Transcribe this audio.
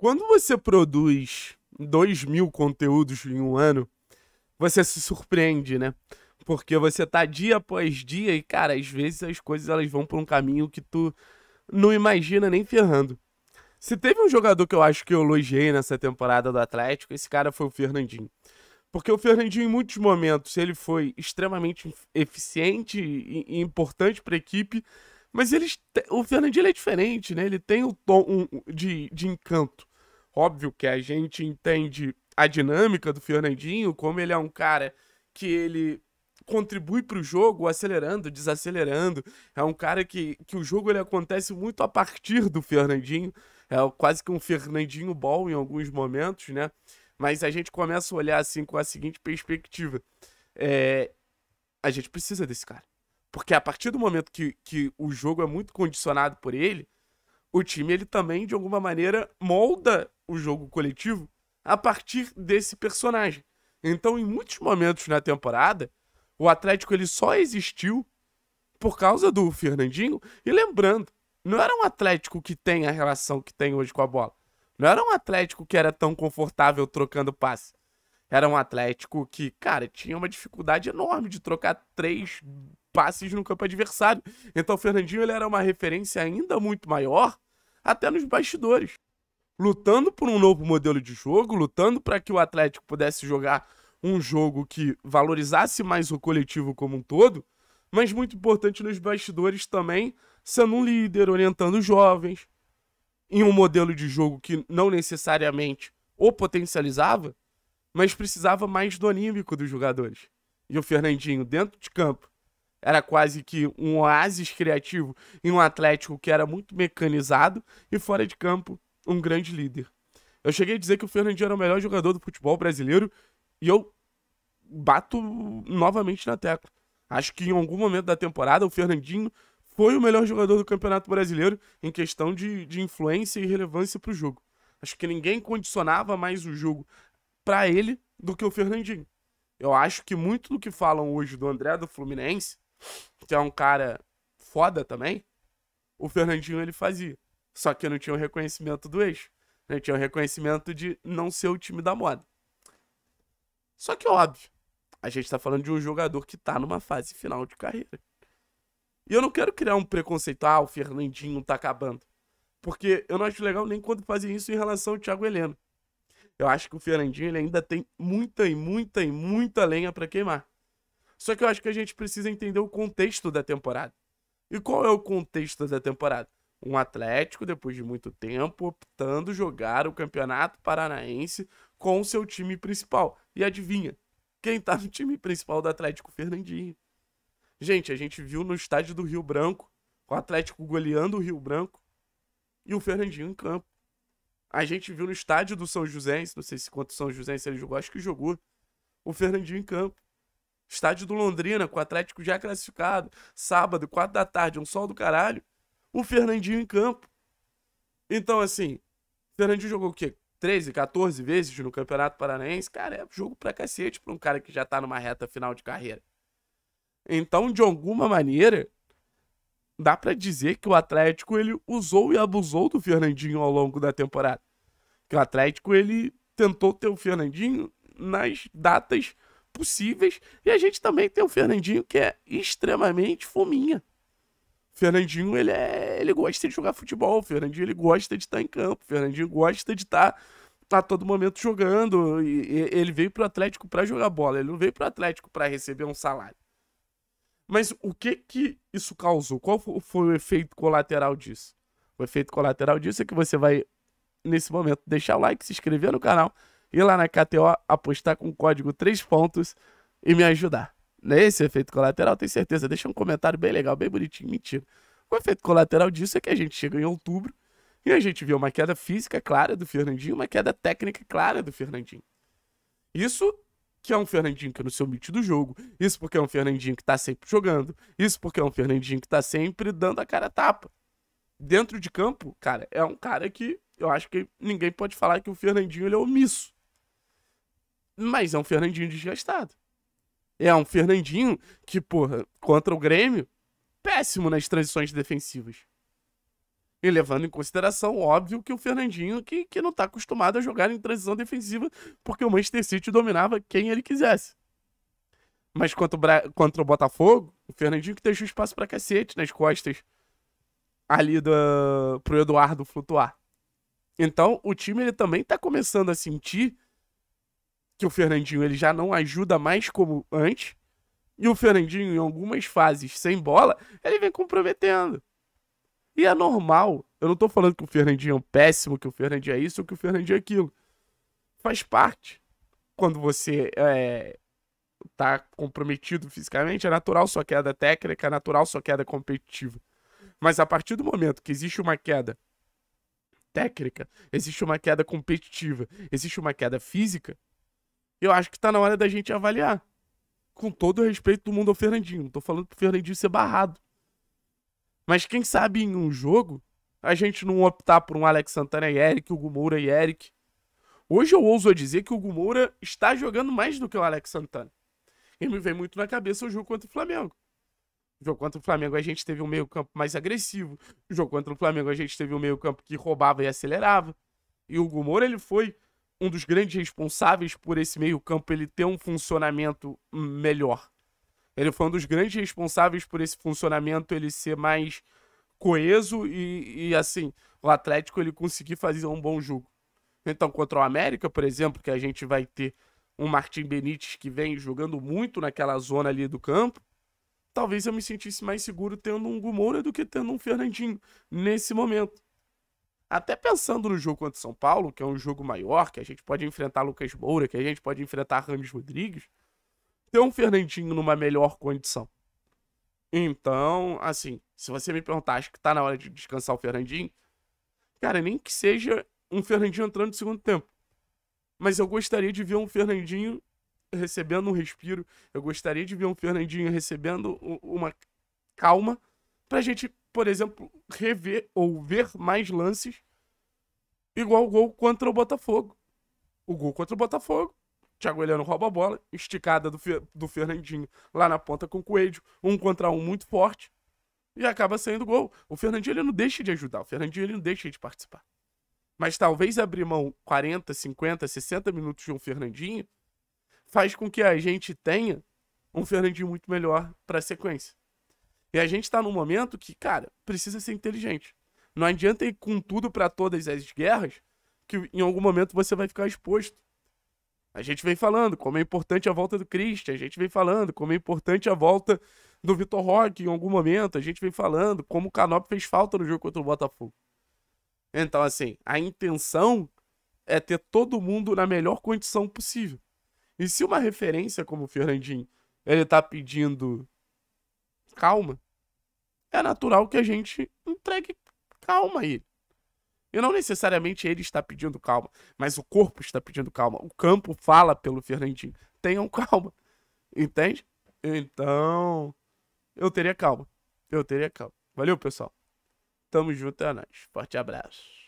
Quando você produz 2 mil conteúdos em um ano, você se surpreende, né? Porque você tá dia após dia e, cara, às vezes as coisas elas vão por um caminho que tu não imagina nem ferrando. Se teve um jogador que eu acho que eu elogiei nessa temporada do Atlético, esse cara foi o Fernandinho. Porque o Fernandinho, em muitos momentos, ele foi extremamente eficiente e, importante para a equipe, mas ele, o Fernandinho é diferente, né? Ele tem o tom de, de encanto. Óbvio que a gente entende a dinâmica do Fernandinho, como ele é um cara que ele contribui para o jogo acelerando, desacelerando. É um cara que, que o jogo ele acontece muito a partir do Fernandinho. É quase que um Fernandinho Ball em alguns momentos, né? Mas a gente começa a olhar assim com a seguinte perspectiva: é, a gente precisa desse cara. Porque a partir do momento que, que o jogo é muito condicionado por ele, o time ele também, de alguma maneira, molda o jogo coletivo a partir desse personagem. Então, em muitos momentos na temporada, o Atlético ele só existiu por causa do Fernandinho. E lembrando, não era um Atlético que tem a relação que tem hoje com a bola. Não era um Atlético que era tão confortável trocando passe. Era um Atlético que, cara, tinha uma dificuldade enorme de trocar três, passes no campo adversário. Então o Fernandinho ele era uma referência ainda muito maior, até nos bastidores. Lutando por um novo modelo de jogo, lutando para que o Atlético pudesse jogar um jogo que valorizasse mais o coletivo como um todo, mas muito importante nos bastidores também, sendo um líder, orientando os jovens, em um modelo de jogo que não necessariamente o potencializava, mas precisava mais do anímico dos jogadores. E o Fernandinho, dentro de campo, era quase que um oásis criativo em um Atlético que era muito mecanizado e fora de campo, um grande líder. Eu cheguei a dizer que o Fernandinho era o melhor jogador do futebol brasileiro e eu bato novamente na tecla. Acho que em algum momento da temporada o Fernandinho foi o melhor jogador do Campeonato Brasileiro em questão de, de influência e relevância para o jogo. Acho que ninguém condicionava mais o jogo para ele do que o Fernandinho. Eu acho que muito do que falam hoje do André do Fluminense que é um cara foda também, o Fernandinho ele fazia. Só que não tinha o reconhecimento do eixo. não né? tinha o reconhecimento de não ser o time da moda. Só que óbvio, a gente tá falando de um jogador que tá numa fase final de carreira. E eu não quero criar um preconceito, ah, o Fernandinho tá acabando. Porque eu não acho legal nem quando fazer isso em relação ao Thiago Heleno. Eu acho que o Fernandinho ele ainda tem muita e muita e muita lenha para queimar. Só que eu acho que a gente precisa entender o contexto da temporada. E qual é o contexto da temporada? Um Atlético, depois de muito tempo, optando jogar o Campeonato Paranaense com o seu time principal. E adivinha? Quem tá no time principal do Atlético? Fernandinho. Gente, a gente viu no estádio do Rio Branco, o Atlético goleando o Rio Branco e o Fernandinho em campo. A gente viu no estádio do São José, não sei se quanto São José ele jogou, acho que jogou, o Fernandinho em campo. Estádio do Londrina, com o Atlético já classificado. Sábado, quatro da tarde, um sol do caralho. O Fernandinho em campo. Então, assim, o Fernandinho jogou o quê? 13, 14 vezes no Campeonato Paranaense? Cara, é jogo pra cacete pra um cara que já tá numa reta final de carreira. Então, de alguma maneira, dá para dizer que o Atlético ele usou e abusou do Fernandinho ao longo da temporada. Que o Atlético ele tentou ter o Fernandinho nas datas possíveis. E a gente também tem o Fernandinho, que é extremamente fominha. Fernandinho, ele, é, ele gosta de jogar futebol. Fernandinho, ele gosta de estar em campo. Fernandinho gosta de estar a todo momento jogando. E, e ele veio para o Atlético para jogar bola. Ele não veio para o Atlético para receber um salário. Mas o que que isso causou? Qual foi o efeito colateral disso? O efeito colateral disso é que você vai, nesse momento, deixar o like, se inscrever no canal ir lá na KTO, apostar com o código 3 pontos e me ajudar. Nesse é efeito colateral, tenho certeza. Deixa um comentário bem legal, bem bonitinho. Mentira. O efeito colateral disso é que a gente chega em outubro e a gente vê uma queda física clara do Fernandinho, uma queda técnica clara do Fernandinho. Isso que é um Fernandinho que é no seu beat do jogo, isso porque é um Fernandinho que tá sempre jogando, isso porque é um Fernandinho que tá sempre dando a cara a tapa. Dentro de campo, cara, é um cara que eu acho que ninguém pode falar que o Fernandinho ele é omisso. Mas é um Fernandinho desgastado. É um Fernandinho que, porra, contra o Grêmio, péssimo nas transições defensivas. E levando em consideração, óbvio, que o Fernandinho que, que não tá acostumado a jogar em transição defensiva, porque o Manchester City dominava quem ele quisesse. Mas contra o, Bra contra o Botafogo, o Fernandinho que deixou espaço para cacete nas costas ali do, pro Eduardo flutuar. Então, o time ele também tá começando a sentir que o Fernandinho ele já não ajuda mais como antes. E o Fernandinho, em algumas fases sem bola, ele vem comprometendo. E é normal. Eu não tô falando que o Fernandinho é um péssimo, que o Fernandinho é isso ou que o Fernandinho é aquilo. Faz parte. Quando você é, tá comprometido fisicamente, é natural sua queda técnica, é natural sua queda competitiva. Mas a partir do momento que existe uma queda técnica, existe uma queda competitiva, existe uma queda física, eu acho que tá na hora da gente avaliar. Com todo o respeito do mundo ao Fernandinho. Não tô falando pro Fernandinho ser barrado. Mas quem sabe em um jogo a gente não optar por um Alex Santana e Eric, o Gumoura e Eric. Hoje eu ouso dizer que o Gumoura está jogando mais do que o Alex Santana. E me vem muito na cabeça o jogo contra o Flamengo. O jogo contra o Flamengo a gente teve um meio campo mais agressivo. O jogo contra o Flamengo a gente teve um meio campo que roubava e acelerava. E o Gumoura ele foi um dos grandes responsáveis por esse meio-campo ele ter um funcionamento melhor. Ele foi um dos grandes responsáveis por esse funcionamento ele ser mais coeso e, e assim, o Atlético ele conseguir fazer um bom jogo. Então, contra o América, por exemplo, que a gente vai ter um Martim Benítez que vem jogando muito naquela zona ali do campo, talvez eu me sentisse mais seguro tendo um Gumoura do que tendo um Fernandinho nesse momento. Até pensando no jogo contra São Paulo, que é um jogo maior, que a gente pode enfrentar Lucas Moura, que a gente pode enfrentar Ramos Rodrigues, ter um Fernandinho numa melhor condição. Então, assim, se você me perguntar, acho que tá na hora de descansar o Fernandinho, cara, nem que seja um Fernandinho entrando no segundo tempo. Mas eu gostaria de ver um Fernandinho recebendo um respiro, eu gostaria de ver um Fernandinho recebendo uma calma pra gente, por exemplo, rever ou ver mais lances igual o gol contra o Botafogo. O gol contra o Botafogo. Thiago Heleno rouba a bola, esticada do, do Fernandinho lá na ponta com o Coelho, um contra um muito forte, e acaba saindo gol. O Fernandinho ele não deixa de ajudar, o Fernandinho ele não deixa de participar. Mas talvez abrir mão 40, 50, 60 minutos de um Fernandinho faz com que a gente tenha um Fernandinho muito melhor para a sequência. E a gente tá num momento que, cara, precisa ser inteligente. Não adianta ir com tudo para todas as guerras, que em algum momento você vai ficar exposto. A gente vem falando como é importante a volta do Christian, a gente vem falando como é importante a volta do Vitor Roque em algum momento, a gente vem falando como o Canop fez falta no jogo contra o Botafogo. Então, assim, a intenção é ter todo mundo na melhor condição possível. E se uma referência como o Fernandinho, ele tá pedindo calma, é natural que a gente entregue calma aí. E não necessariamente ele está pedindo calma, mas o corpo está pedindo calma. O campo fala pelo Fernandinho: tenham calma. Entende? Então, eu teria calma. Eu teria calma. Valeu, pessoal. Tamo junto, é nóis. Forte abraço.